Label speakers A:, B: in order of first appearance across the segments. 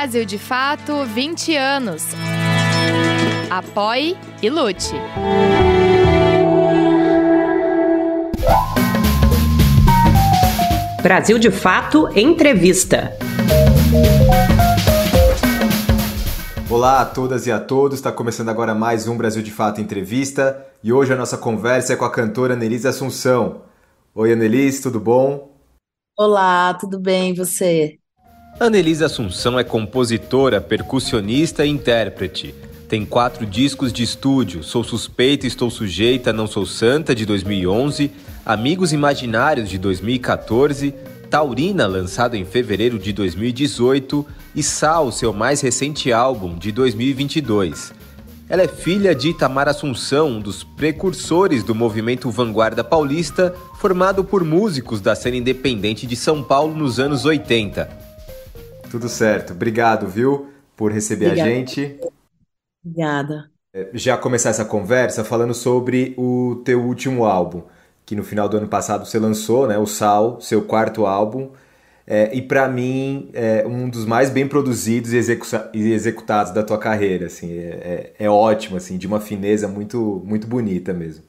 A: Brasil de Fato 20 anos. Apoie e lute. Brasil de Fato Entrevista.
B: Olá a todas e a todos, está começando agora mais um Brasil de Fato Entrevista e hoje a nossa conversa é com a cantora Annelise Assunção. Oi Annelise, tudo bom?
A: Olá, tudo bem e você?
B: Annelise Assunção é compositora, percussionista e intérprete. Tem quatro discos de estúdio: Sou Suspeita, Estou Sujeita, Não Sou Santa, de 2011, Amigos Imaginários, de 2014, Taurina, lançado em fevereiro de 2018, e Sal, seu mais recente álbum, de 2022. Ela é filha de Itamar Assunção, um dos precursores do movimento vanguarda paulista, formado por músicos da cena independente de São Paulo nos anos 80. Tudo certo. Obrigado, viu, por receber Obrigada. a gente. Obrigada. É, já começar essa conversa falando sobre o teu último álbum, que no final do ano passado você lançou, né? O Sal, seu quarto álbum. É, e para mim, é um dos mais bem produzidos e, execu e executados da tua carreira. Assim, é, é, é, ótimo, assim, de uma fineza muito, muito bonita mesmo.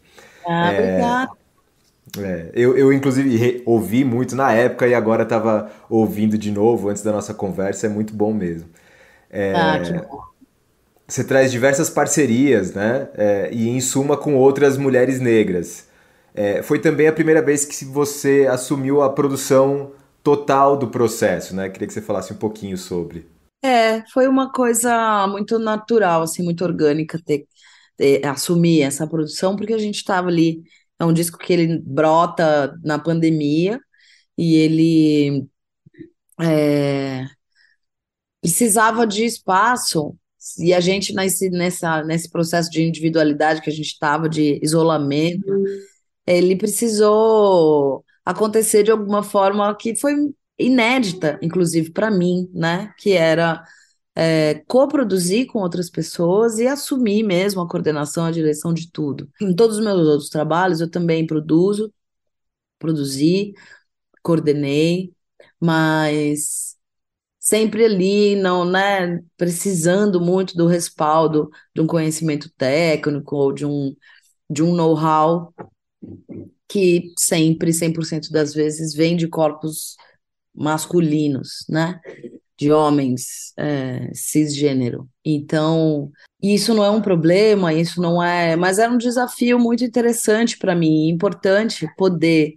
A: Ah, é, obrigada.
B: É, eu, eu, inclusive, ouvi muito na época e agora estava ouvindo de novo antes da nossa conversa, é muito bom mesmo. É, ah, que bom. Você traz diversas parcerias, né? É, e em suma com outras mulheres negras. É, foi também a primeira vez que você assumiu a produção total do processo, né? Queria que você falasse um pouquinho sobre.
A: É, foi uma coisa muito natural, assim, muito orgânica ter, ter assumir essa produção, porque a gente estava ali é um disco que ele brota na pandemia e ele é, precisava de espaço e a gente nesse, nessa, nesse processo de individualidade que a gente estava, de isolamento, ele precisou acontecer de alguma forma que foi inédita, inclusive para mim, né? Que era é, coproduzir com outras pessoas e assumir mesmo a coordenação, a direção de tudo. Em todos os meus outros trabalhos, eu também produzo, produzi, coordenei, mas sempre ali, não, né, precisando muito do respaldo de um conhecimento técnico ou de um, de um know-how que sempre, 100% das vezes, vem de corpos masculinos, né? de homens é, cisgênero. Então, isso não é um problema, isso não é. Mas era um desafio muito interessante para mim, importante poder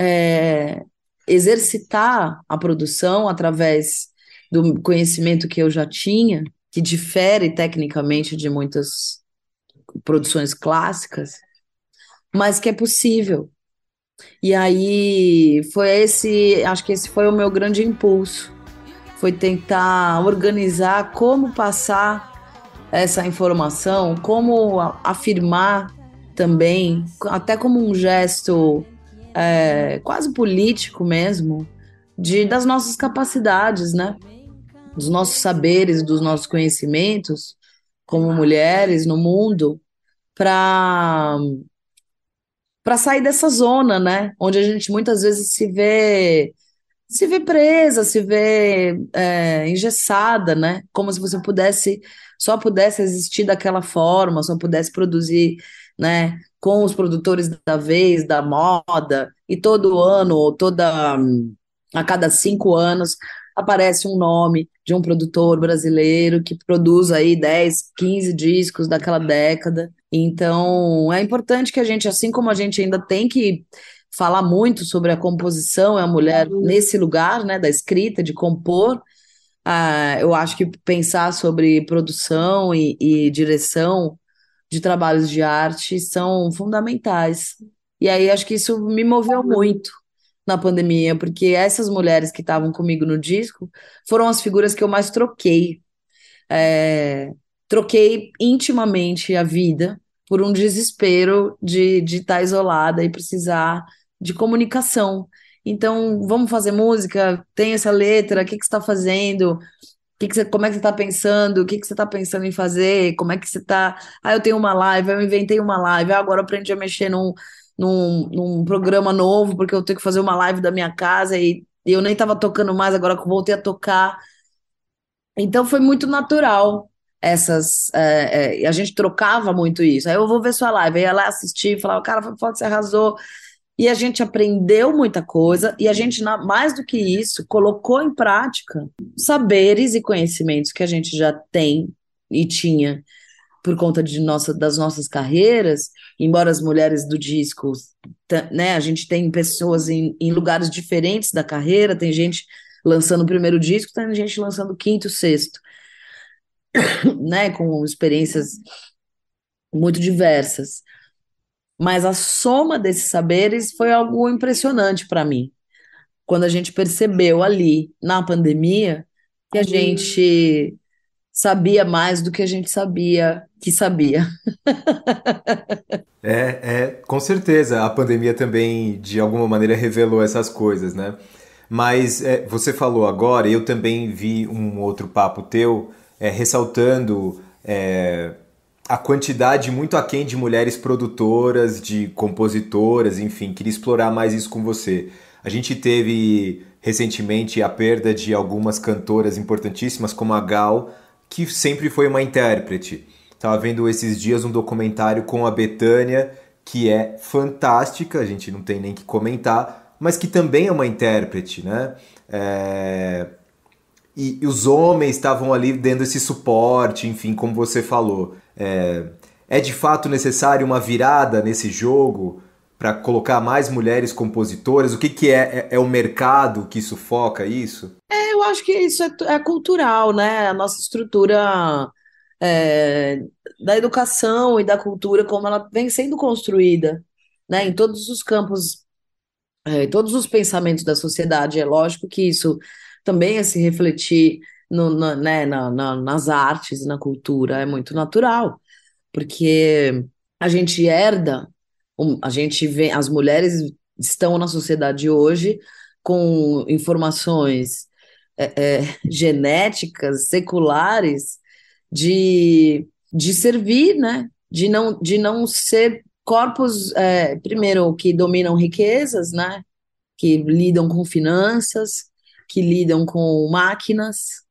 A: é, exercitar a produção através do conhecimento que eu já tinha, que difere tecnicamente de muitas produções clássicas, mas que é possível. E aí foi esse, acho que esse foi o meu grande impulso foi tentar organizar como passar essa informação, como afirmar também, até como um gesto é, quase político mesmo, de das nossas capacidades, né? Dos nossos saberes, dos nossos conhecimentos como mulheres no mundo, para para sair dessa zona, né? Onde a gente muitas vezes se vê se vê presa, se vê é, engessada, né? Como se você pudesse, só pudesse existir daquela forma, só pudesse produzir, né? Com os produtores da vez, da moda, e todo ano, ou toda. A cada cinco anos aparece um nome de um produtor brasileiro que produz aí 10, 15 discos daquela década. Então, é importante que a gente, assim como a gente ainda tem que falar muito sobre a composição, é a mulher uhum. nesse lugar, né, da escrita, de compor. Ah, eu acho que pensar sobre produção e, e direção de trabalhos de arte são fundamentais. E aí acho que isso me moveu uhum. muito na pandemia, porque essas mulheres que estavam comigo no disco foram as figuras que eu mais troquei. É, troquei intimamente a vida por um desespero de estar de tá isolada e precisar de comunicação. Então, vamos fazer música? Tem essa letra? O que, que você está fazendo? Que que você, como é que você está pensando? O que, que você está pensando em fazer? Como é que você está? Ah, eu tenho uma live, eu inventei uma live, ah, agora aprendi a mexer num, num, num programa novo, porque eu tenho que fazer uma live da minha casa e, e eu nem estava tocando mais, agora que voltei a tocar. Então, foi muito natural essas. É, é, a gente trocava muito isso. Aí eu vou ver sua live. Aí ela assistir e falava, cara, foi foda, você arrasou e a gente aprendeu muita coisa e a gente, mais do que isso, colocou em prática saberes e conhecimentos que a gente já tem e tinha por conta de nossa, das nossas carreiras, embora as mulheres do disco, né, a gente tem pessoas em, em lugares diferentes da carreira, tem gente lançando o primeiro disco, tem gente lançando o quinto, sexto, né, com experiências muito diversas. Mas a soma desses saberes foi algo impressionante para mim. Quando a gente percebeu ali, na pandemia, que a Sim. Uhum. gente sabia mais do que a gente sabia que sabia.
B: é, é, com certeza. A pandemia também, de alguma maneira, revelou essas coisas, né? Mas é, você falou agora, eu também vi um outro papo teu é, ressaltando é, a quantidade muito aquém de mulheres produtoras, de compositoras, enfim, queria explorar mais isso com você. A gente teve recentemente a perda de algumas cantoras importantíssimas, como a Gal, que sempre foi uma intérprete. Estava vendo esses dias um documentário com a Betânia, que é fantástica, a gente não tem nem que comentar, mas que também é uma intérprete, né? É... E, e os homens estavam ali dando esse suporte, enfim, como você falou. É, é de fato necessário uma virada nesse jogo para colocar mais mulheres compositoras? O que, que é? é? é? o mercado que sufoca isso?
A: É, eu acho que isso é, é cultural, né? A nossa estrutura é, da educação e da cultura, como ela vem sendo construída né? em todos os campos, é, em todos os pensamentos da sociedade. É lógico que isso também é se refletir no, no, né, na, na, nas artes e na cultura é muito natural, porque a gente herda, a gente vê, as mulheres estão na sociedade hoje com informações é, é, genéticas, seculares, de, de servir, né? De não, de não ser corpos, é, primeiro, que dominam riquezas, né? Que lidam com finanças, que lidam com máquinas,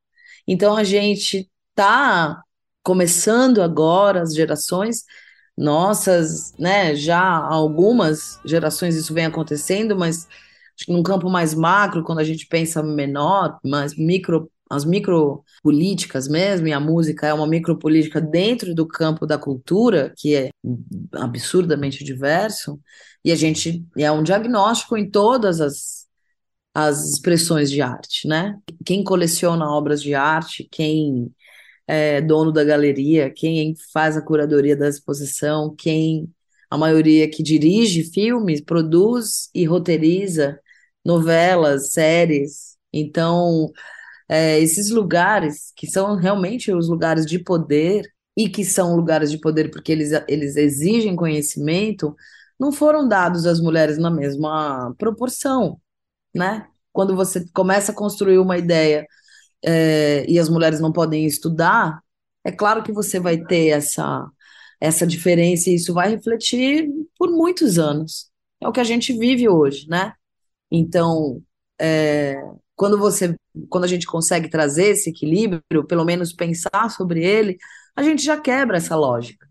A: então a gente está começando agora as gerações nossas, né? Já algumas gerações isso vem acontecendo, mas acho que num campo mais macro, quando a gente pensa menor, mas micro as micropolíticas mesmo, e a música é uma micropolítica dentro do campo da cultura, que é absurdamente diverso, e a gente é um diagnóstico em todas as as expressões de arte, né? Quem coleciona obras de arte, quem é dono da galeria, quem faz a curadoria da exposição, quem a maioria que dirige filmes, produz e roteiriza novelas, séries. Então, é, esses lugares que são realmente os lugares de poder e que são lugares de poder porque eles, eles exigem conhecimento, não foram dados às mulheres na mesma proporção né? Quando você começa a construir uma ideia é, e as mulheres não podem estudar, é claro que você vai ter essa, essa diferença e isso vai refletir por muitos anos. É o que a gente vive hoje, né? Então, é, quando você, quando a gente consegue trazer esse equilíbrio, pelo menos pensar sobre ele, a gente já quebra essa lógica.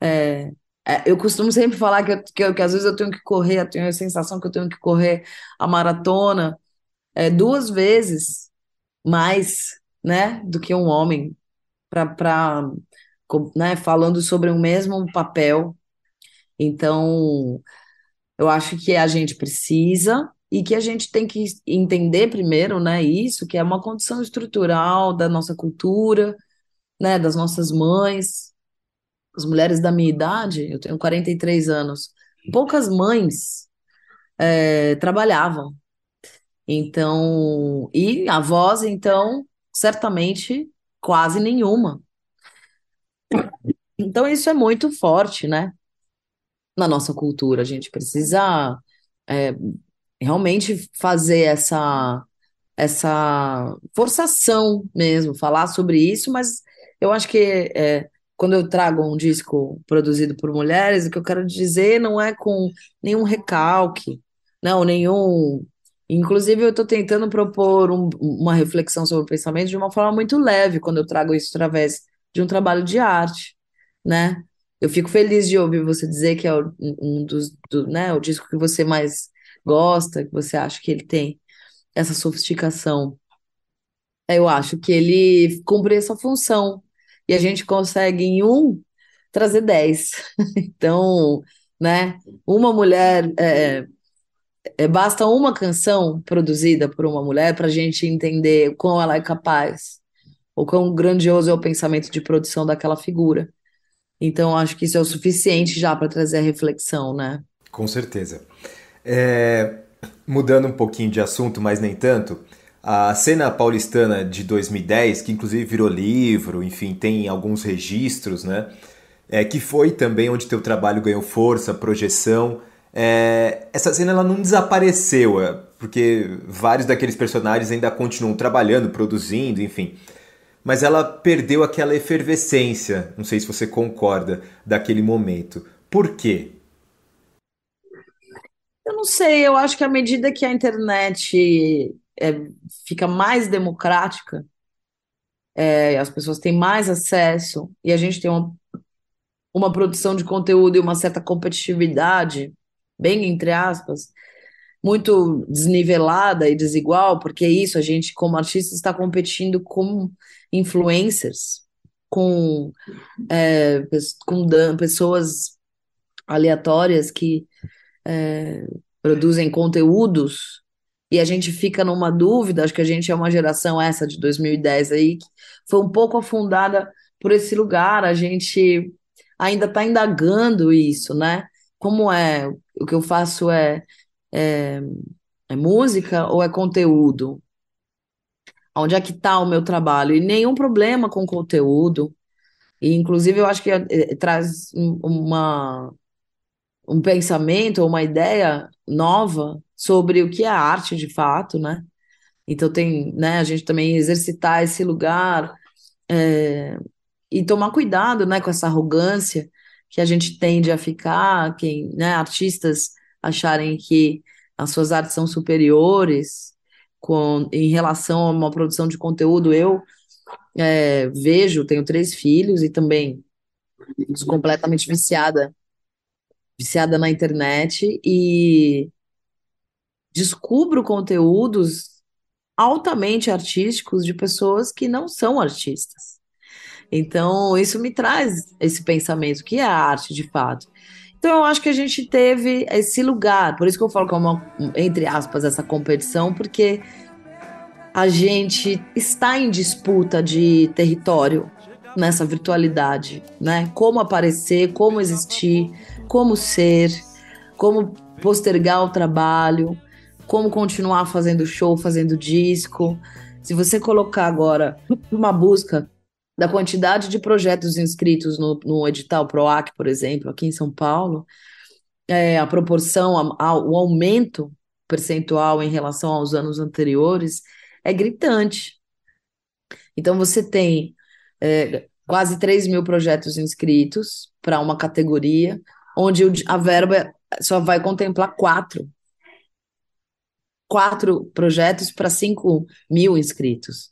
A: É, é, eu costumo sempre falar que, eu, que, eu, que, às vezes eu tenho que correr, eu tenho a sensação que eu tenho que correr a maratona é, duas vezes mais, né, do que um homem, para né, falando sobre o mesmo papel. Então, eu acho que a gente precisa e que a gente tem que entender primeiro, né, isso, que é uma condição estrutural da nossa cultura, né, das nossas mães, as mulheres da minha idade, eu tenho 43 anos, poucas mães é, trabalhavam. Então, e avós, então, certamente quase nenhuma. Então, isso é muito forte, né? Na nossa cultura, a gente precisa é, realmente fazer essa, essa forçação mesmo, falar sobre isso, mas eu acho que é, quando eu trago um disco produzido por mulheres, o que eu quero dizer não é com nenhum recalque, não, nenhum. Inclusive, eu estou tentando propor um, uma reflexão sobre o pensamento de uma forma muito leve quando eu trago isso através de um trabalho de arte, né? Eu fico feliz de ouvir você dizer que é um dos, do, né, o disco que você mais gosta, que você acha que ele tem essa sofisticação. Eu acho que ele cumpre essa função e a gente consegue em um trazer dez. então, né? Uma mulher é, é, é, basta uma canção produzida por uma mulher para a gente entender o quão ela é capaz, ou quão grandioso é o pensamento de produção daquela figura. Então, acho que isso é o suficiente já para trazer a reflexão, né?
B: Com certeza. É, mudando um pouquinho de assunto, mas nem tanto, a cena paulistana de 2010, que inclusive virou livro, enfim, tem alguns registros, né? É, que foi também onde teu trabalho ganhou força, projeção. É, essa cena ela não desapareceu, é, porque vários daqueles personagens ainda continuam trabalhando, produzindo, enfim. Mas ela perdeu aquela efervescência, não sei se você concorda, daquele momento. Por quê?
A: Eu não sei, eu acho que à medida que a internet é, fica mais democrática, é, as pessoas têm mais acesso e a gente tem uma, uma produção de conteúdo e uma certa competitividade, bem entre aspas, muito desnivelada e desigual, porque é isso, a gente, como artista, está competindo com influencers, com, é, com pessoas aleatórias que é, produzem conteúdos e a gente fica numa dúvida, acho que a gente é uma geração essa de 2010 aí, que foi um pouco afundada por esse lugar, a gente ainda está indagando isso, né? Como é, o que eu faço é, é, é música ou é conteúdo? Onde é que está o meu trabalho? E nenhum problema com conteúdo, e, inclusive, eu acho que é, é, traz uma, um pensamento ou uma ideia nova sobre o que é arte de fato, né? Então tem, né, a gente também exercitar esse lugar é, e tomar cuidado, né, com essa arrogância que a gente tende a ficar, quem, né, artistas acharem que as suas artes são superiores com, em relação a uma produção de conteúdo. Eu é, vejo, tenho três filhos e também sou completamente viciada viciada na internet e descubro conteúdos altamente artísticos de pessoas que não são artistas. Então, isso me traz esse pensamento que é a arte de fato. Então, eu acho que a gente teve esse lugar, por isso que eu falo que é uma, entre aspas, essa competição, porque a gente está em disputa de território nessa virtualidade, né? Como aparecer, como existir, como ser, como postergar o trabalho, como continuar fazendo show, fazendo disco. Se você colocar agora uma busca da quantidade de projetos inscritos no, no edital PROAC, por exemplo, aqui em São Paulo, é, a proporção, a, a, o aumento percentual em relação aos anos anteriores é gritante. Então, você tem é, quase 3 mil projetos inscritos para uma categoria, onde a verba só vai contemplar quatro. Quatro projetos para 5 mil inscritos.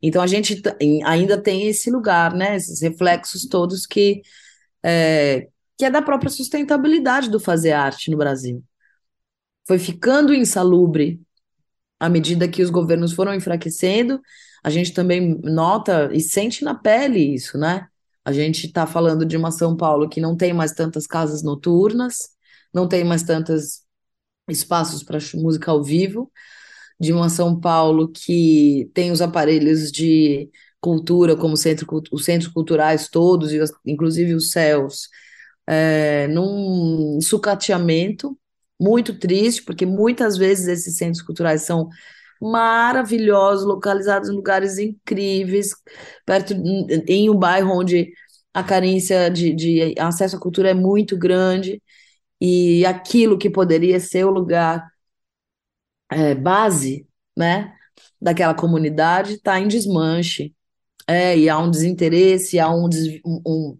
A: Então a gente ainda tem esse lugar, né? Esses reflexos todos que é, que é da própria sustentabilidade do fazer arte no Brasil. Foi ficando insalubre à medida que os governos foram enfraquecendo. A gente também nota e sente na pele isso, né? A gente está falando de uma São Paulo que não tem mais tantas casas noturnas, não tem mais tantos espaços para música ao vivo, de uma São Paulo que tem os aparelhos de cultura, como centro, os centros culturais todos, inclusive os céus, é, num sucateamento muito triste, porque muitas vezes esses centros culturais são maravilhosos, localizados em lugares incríveis, perto em um bairro onde a carência de, de acesso à cultura é muito grande e aquilo que poderia ser o lugar é, base, né, daquela comunidade está em desmanche. É, e há um desinteresse, há um, um,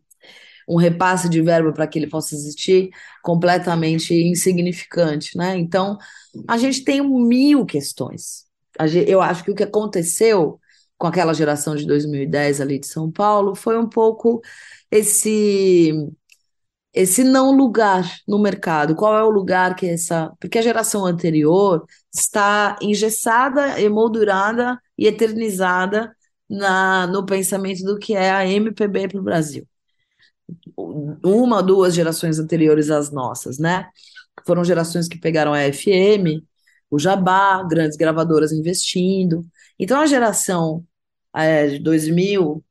A: um repasse de verba para que ele possa existir completamente insignificante, né? Então, a gente tem mil questões. Eu acho que o que aconteceu com aquela geração de 2010 ali de São Paulo foi um pouco esse esse não lugar no mercado. Qual é o lugar que essa, porque a geração anterior está engessada, emoldurada e eternizada na no pensamento do que é a MPB para o Brasil. Uma, duas gerações anteriores às nossas, né? Foram gerações que pegaram a FM o Jabá, grandes gravadoras investindo. Então a geração é, de 2000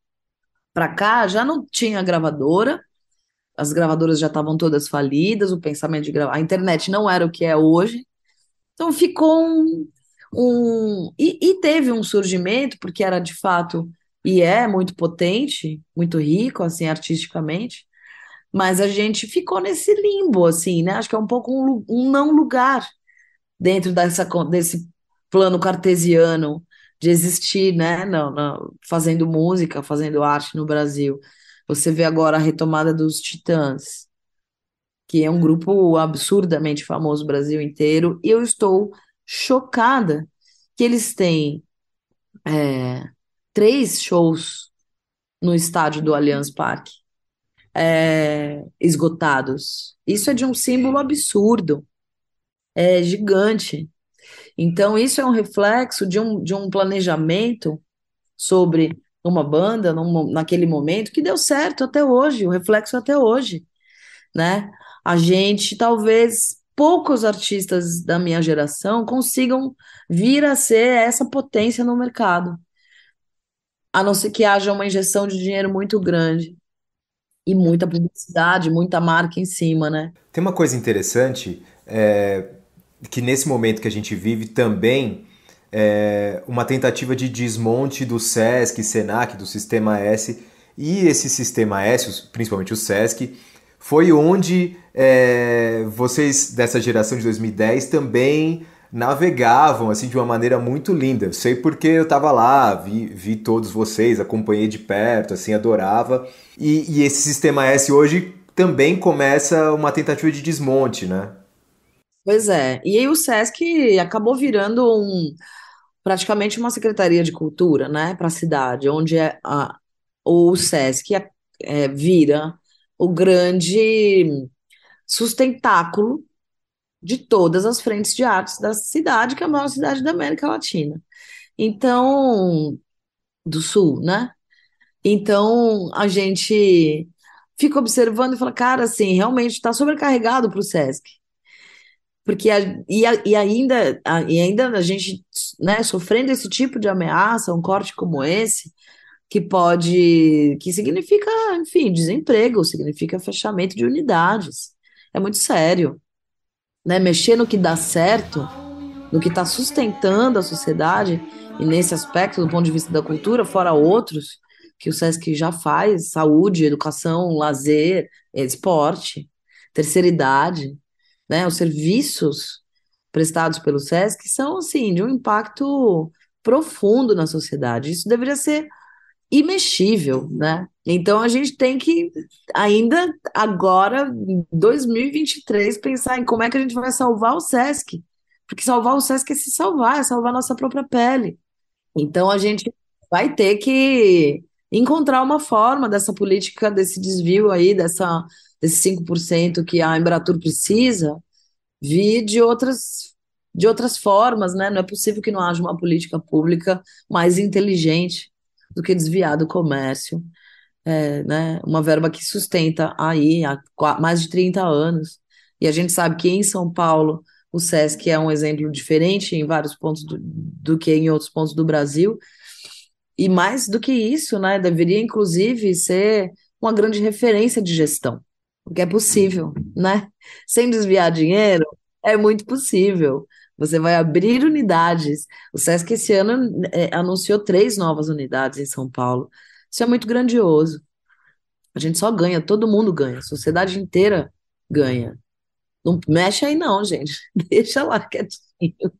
A: para cá já não tinha gravadora, as gravadoras já estavam todas falidas, o pensamento de gravar, a internet não era o que é hoje. Então ficou um. um e, e teve um surgimento, porque era de fato, e é muito potente, muito rico, assim, artisticamente, mas a gente ficou nesse limbo, assim, né? Acho que é um pouco um, um não lugar dentro dessa, desse plano cartesiano de existir, né? Não, não, fazendo música, fazendo arte no Brasil. Você vê agora a retomada dos Titãs, que é um grupo absurdamente famoso no Brasil inteiro, e eu estou chocada que eles têm é, três shows no estádio do Allianz Parque é, esgotados. Isso é de um símbolo absurdo é gigante. Então, isso é um reflexo de um, de um planejamento sobre uma banda num, naquele momento que deu certo até hoje, o reflexo é até hoje, né? A gente talvez poucos artistas da minha geração consigam vir a ser essa potência no mercado. A não ser que haja uma injeção de dinheiro muito grande e muita publicidade, muita marca em cima, né?
B: Tem uma coisa interessante, é, que nesse momento que a gente vive também é, uma tentativa de desmonte do SESC, SENAC, do Sistema S, e esse Sistema S, principalmente o SESC, foi onde é, vocês dessa geração de 2010 também navegavam assim de uma maneira muito linda. Eu sei porque eu estava lá, vi, vi todos vocês, acompanhei de perto, assim adorava. E, e esse sistema S hoje também começa uma tentativa de desmonte, né?
A: Pois é. E aí o SESC acabou virando um praticamente uma secretaria de cultura, né, para a cidade, onde é a, o SESC é, é, vira o grande sustentáculo de todas as frentes de artes da cidade, que é a maior cidade da América Latina. Então, do Sul, né? Então, a gente fica observando e fala, cara, assim, realmente está sobrecarregado para o SESC porque a, e, a, e, ainda a, e ainda a gente né, sofrendo esse tipo de ameaça, um corte como esse, que pode que significa, enfim, desemprego, significa fechamento de unidades. É muito sério, né? Mexer no que dá certo, no que está sustentando a sociedade e nesse aspecto, do ponto de vista da cultura, fora outros que o Sesc já faz, saúde, educação, lazer, esporte, terceira idade, né? Os serviços prestados pelo SESC são, assim, de um impacto profundo na sociedade. Isso deveria ser imexível, né? Então a gente tem que ainda agora, 2023, pensar em como é que a gente vai salvar o SESC, porque salvar o SESC é se salvar, é salvar nossa própria pele. Então a gente vai ter que encontrar uma forma dessa política desse desvio aí dessa desses 5% que a Embratur precisa, vir de outras, de outras formas, né? Não é possível que não haja uma política pública mais inteligente do que desviar do comércio, é, né? Uma verba que sustenta aí há mais de 30 anos. E a gente sabe que em São Paulo o SESC é um exemplo diferente em vários pontos do, do que em outros pontos do Brasil. E mais do que isso, né? Deveria, inclusive, ser uma grande referência de gestão. Porque é possível, né? Sem desviar dinheiro, é muito possível. Você vai abrir unidades. O SESC esse ano é, anunciou três novas unidades em São Paulo. Isso é muito grandioso. A gente só ganha, todo mundo ganha, a sociedade inteira ganha. Não mexe aí, não, gente. Deixa lá quietinho.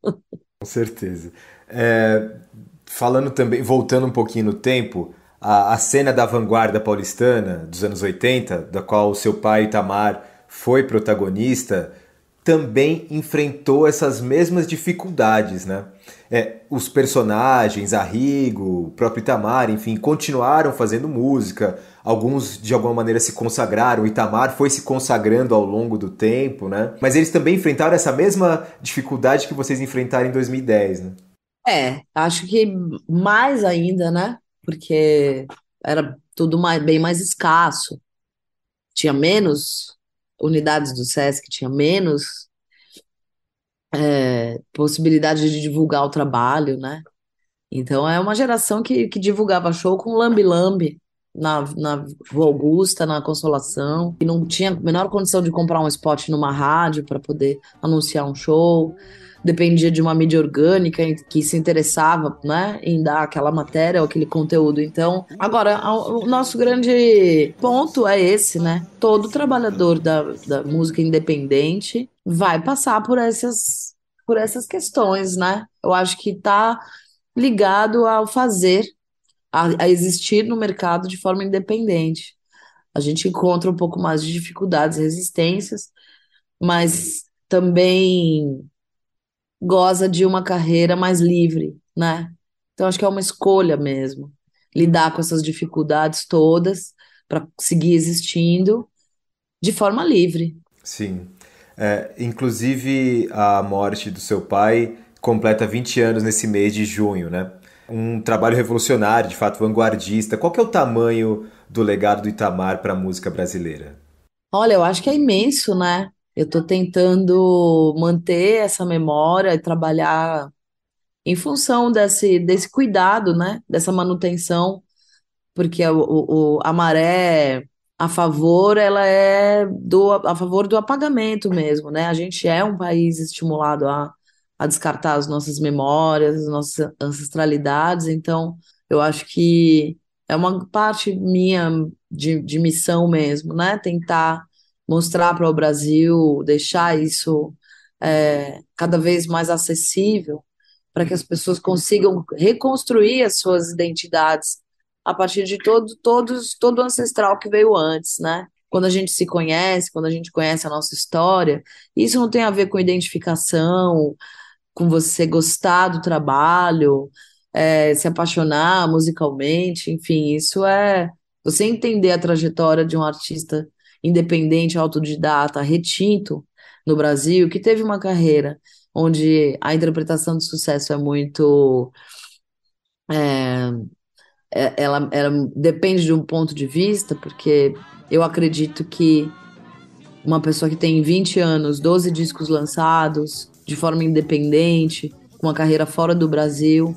B: Com certeza. É, falando também, voltando um pouquinho no tempo, a, a cena da vanguarda paulistana dos anos 80, da qual seu pai Itamar foi protagonista, também enfrentou essas mesmas dificuldades, né? É, os personagens, Arrigo, o próprio Itamar, enfim, continuaram fazendo música. Alguns de alguma maneira se consagraram. O Itamar foi se consagrando ao longo do tempo, né? Mas eles também enfrentaram essa mesma dificuldade que vocês enfrentaram em 2010, né?
A: É, acho que mais ainda, né? porque era tudo mais, bem mais escasso. Tinha menos unidades do SESC, tinha menos é, possibilidade de divulgar o trabalho, né? Então é uma geração que, que divulgava show com lambi-lambi na, na Rua Augusta, na Consolação, e não tinha a menor condição de comprar um spot numa rádio para poder anunciar um show dependia de uma mídia orgânica que se interessava, né, em dar aquela matéria ou aquele conteúdo. Então, agora, o nosso grande ponto é esse, né? Todo trabalhador da, da música independente vai passar por essas, por essas questões, né? Eu acho que tá ligado ao fazer, a, a existir no mercado de forma independente. A gente encontra um pouco mais de dificuldades, resistências, mas também goza de uma carreira mais livre, né? Então acho que é uma escolha mesmo lidar com essas dificuldades todas para seguir existindo de forma livre.
B: Sim. É, inclusive a morte do seu pai completa 20 anos nesse mês de junho, né? Um trabalho revolucionário, de fato vanguardista. Qual que é o tamanho do legado do Itamar para a música brasileira?
A: Olha, eu acho que é imenso, né? Eu estou tentando manter essa memória e trabalhar em função desse, desse cuidado, né? Dessa manutenção, porque o, o, a maré a favor, ela é do, a favor do apagamento mesmo, né? A gente é um país estimulado a, a descartar as nossas memórias, as nossas ancestralidades, então eu acho que é uma parte minha de, de missão mesmo, né? Tentar mostrar para o Brasil, deixar isso é, cada vez mais acessível, para que as pessoas consigam reconstruir as suas identidades a partir de todo, todos, todo ancestral que veio antes, né? Quando a gente se conhece, quando a gente conhece a nossa história, isso não tem a ver com identificação, com você gostar do trabalho, é, se apaixonar musicalmente, enfim, isso é você entender a trajetória de um artista independente, autodidata, retinto no Brasil, que teve uma carreira onde a interpretação de sucesso é muito. É, é ela, ela depende de um ponto de vista, porque eu acredito que uma pessoa que tem 20 anos, 12 discos lançados, de forma independente, com uma carreira fora do Brasil,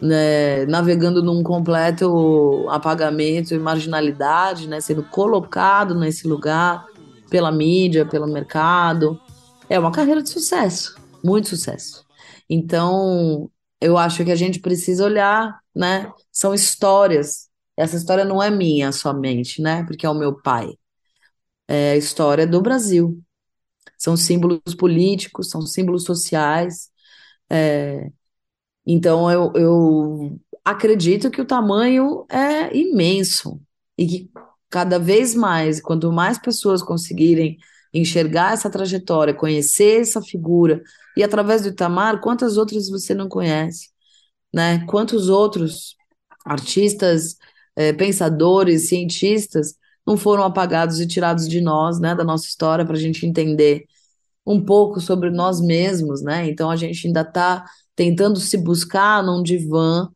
A: né, navegando num completo apagamento e marginalidade, né, sendo colocado nesse lugar pela mídia, pelo mercado. É uma carreira de sucesso, muito sucesso. Então, eu acho que a gente precisa olhar, né? São histórias. Essa história não é minha somente, né? Porque é o meu pai. É a história do Brasil. São símbolos políticos, são símbolos sociais. É, então, eu, eu acredito que o tamanho é imenso e que cada vez mais, quanto mais pessoas conseguirem enxergar essa trajetória, conhecer essa figura, e através do Itamar, quantas outras você não conhece, né? Quantos outros artistas, é, pensadores, cientistas não foram apagados e tirados de nós, né? Da nossa história para a gente entender um pouco sobre nós mesmos, né? Então a gente ainda está tentando se buscar num divã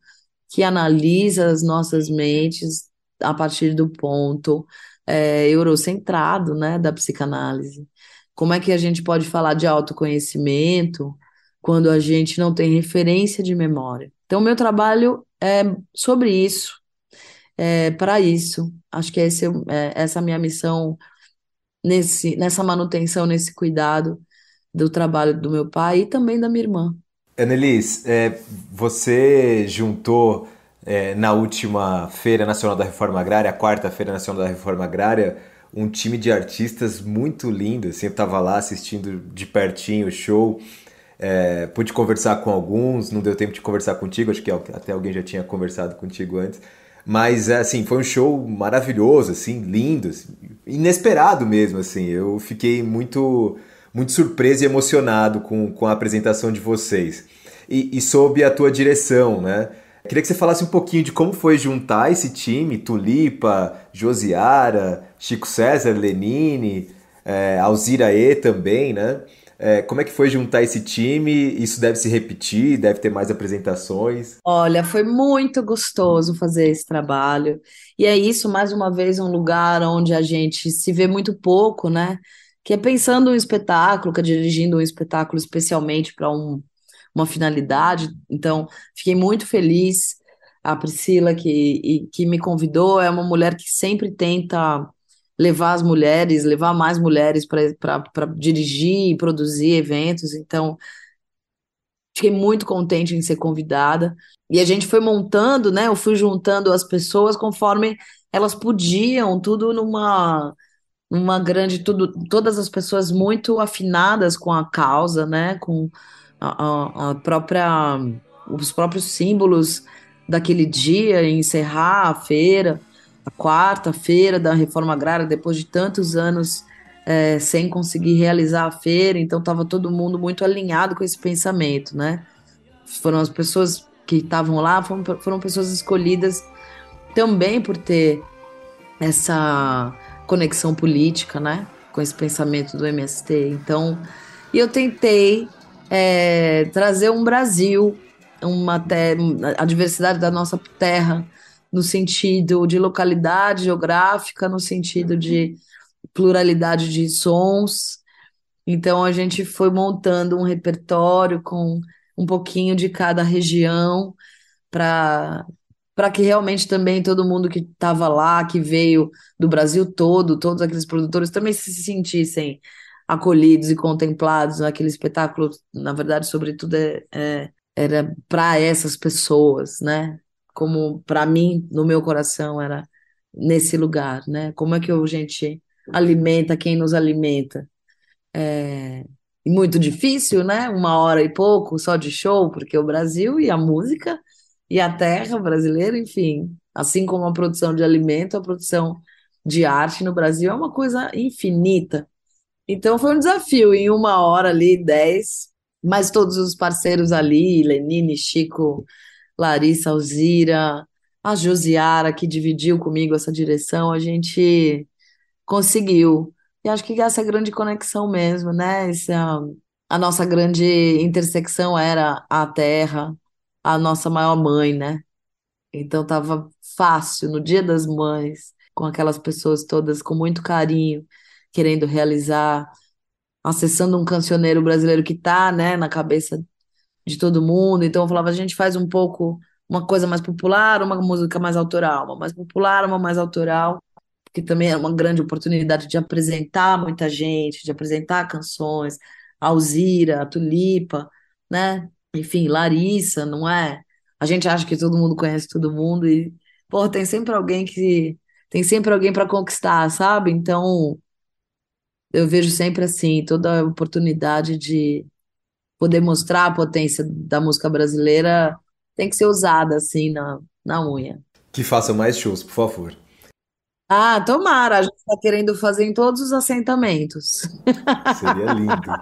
A: que analisa as nossas mentes a partir do ponto é, eurocentrado, né, da psicanálise. Como é que a gente pode falar de autoconhecimento quando a gente não tem referência de memória? Então, meu trabalho é sobre isso, é para isso. Acho que esse, é, é, essa é a minha missão nesse, nessa manutenção, nesse cuidado do trabalho do meu pai e também da minha irmã.
B: Annelies, é, você juntou é, na última Feira Nacional da Reforma Agrária, a quarta Feira Nacional da Reforma Agrária, um time de artistas muito lindo. Assim, eu estava lá assistindo de pertinho o show, é, pude conversar com alguns, não deu tempo de conversar contigo, acho que até alguém já tinha conversado contigo antes. Mas, é, assim, foi um show maravilhoso, assim, lindo, assim, inesperado mesmo, assim. Eu fiquei muito muito surpreso e emocionado com, com a apresentação de vocês. E, e sob a tua direção, né? Queria que você falasse um pouquinho de como foi juntar esse time, Tulipa, Josiara, Chico César, Lenine, é, Alzira E também, né? É, como é que foi juntar esse time? Isso deve se repetir? Deve ter mais apresentações?
A: Olha, foi muito gostoso fazer esse trabalho. E é isso, mais uma vez, um lugar onde a gente se vê muito pouco, né? que é pensando um espetáculo, que é dirigindo um espetáculo especialmente para um, uma finalidade. Então, fiquei muito feliz. A Priscila, que, e, que me convidou, é uma mulher que sempre tenta levar as mulheres, levar mais mulheres para dirigir e produzir eventos. Então, fiquei muito contente em ser convidada. E a gente foi montando, né? Eu fui juntando as pessoas conforme elas podiam, tudo numa uma grande tudo, todas as pessoas muito afinadas com a causa, né, com a, a própria os próprios símbolos daquele dia, encerrar a feira, a quarta-feira da reforma agrária depois de tantos anos é, sem conseguir realizar a feira, então estava todo mundo muito alinhado com esse pensamento, né? Foram as pessoas que estavam lá, foram, foram pessoas escolhidas também por ter essa conexão política, né? Com esse pensamento do MST. Então, e eu tentei é, trazer um Brasil, uma a diversidade da nossa terra, no sentido de localidade geográfica, no sentido de pluralidade de sons. Então, a gente foi montando um repertório com um pouquinho de cada região para para que realmente também todo mundo que estava lá, que veio do Brasil todo, todos aqueles produtores também se sentissem acolhidos e contemplados naquele espetáculo. Na verdade, sobretudo, é, é, era para essas pessoas, né? Como para mim, no meu coração, era nesse lugar, né? Como é que a gente alimenta quem nos alimenta? É, muito difícil, né? Uma hora e pouco só de show, porque o Brasil e a música e a terra brasileira, enfim, assim como a produção de alimento, a produção de arte no Brasil é uma coisa infinita. Então foi um desafio em uma hora ali, dez, mas todos os parceiros ali, Lenine, Chico, Larissa, Alzira, a Josiara, que dividiu comigo essa direção, a gente conseguiu. E acho que essa é grande conexão mesmo, né? Essa, a nossa grande intersecção era a terra, a nossa maior mãe, né? Então tava fácil no Dia das Mães, com aquelas pessoas todas com muito carinho, querendo realizar, acessando um cancioneiro brasileiro que tá, né, na cabeça de todo mundo. Então eu falava, a gente faz um pouco uma coisa mais popular, uma música mais autoral, uma mais popular, uma mais autoral, que também é uma grande oportunidade de apresentar muita gente, de apresentar canções, a Alzira, a Tulipa, né? enfim, Larissa, não é? A gente acha que todo mundo conhece todo mundo e, pô, tem sempre alguém que tem sempre alguém para conquistar, sabe? Então, eu vejo sempre assim, toda a oportunidade de poder mostrar a potência da música brasileira tem que ser usada assim na, na unha.
B: Que faça mais shows, por favor.
A: Ah, tomara, a gente está querendo fazer em todos os assentamentos.
B: Seria lindo.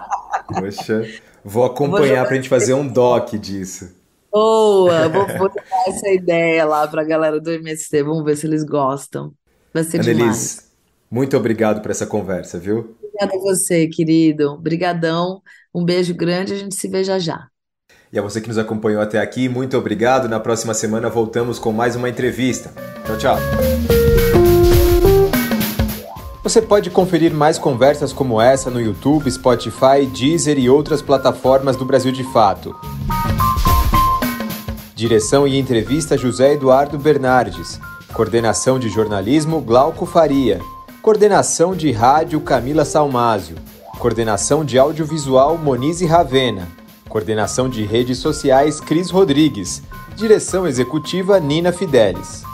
B: Poxa. Vou acompanhar para a gente fazer um doc disso.
A: Boa, vou, botar essa ideia lá para a galera do MST, vamos ver se eles gostam. Vai ser Annelise, demais.
B: muito obrigado por essa conversa, viu?
A: Obrigada a você, querido. Obrigadão, um beijo grande, a gente se vê já já.
B: E a você que nos acompanhou até aqui, muito obrigado. Na próxima semana voltamos com mais uma entrevista. Tchau, tchau. Você pode conferir mais conversas como essa no YouTube, Spotify, Deezer e outras plataformas do Brasil de Fato. Direção e entrevista José Eduardo Bernardes. Coordenação de jornalismo Glauco Faria. Coordenação de rádio Camila Salmásio. Coordenação de audiovisual Monize Ravena. Coordenação de redes sociais Cris Rodrigues. Direção executiva Nina Fidelis.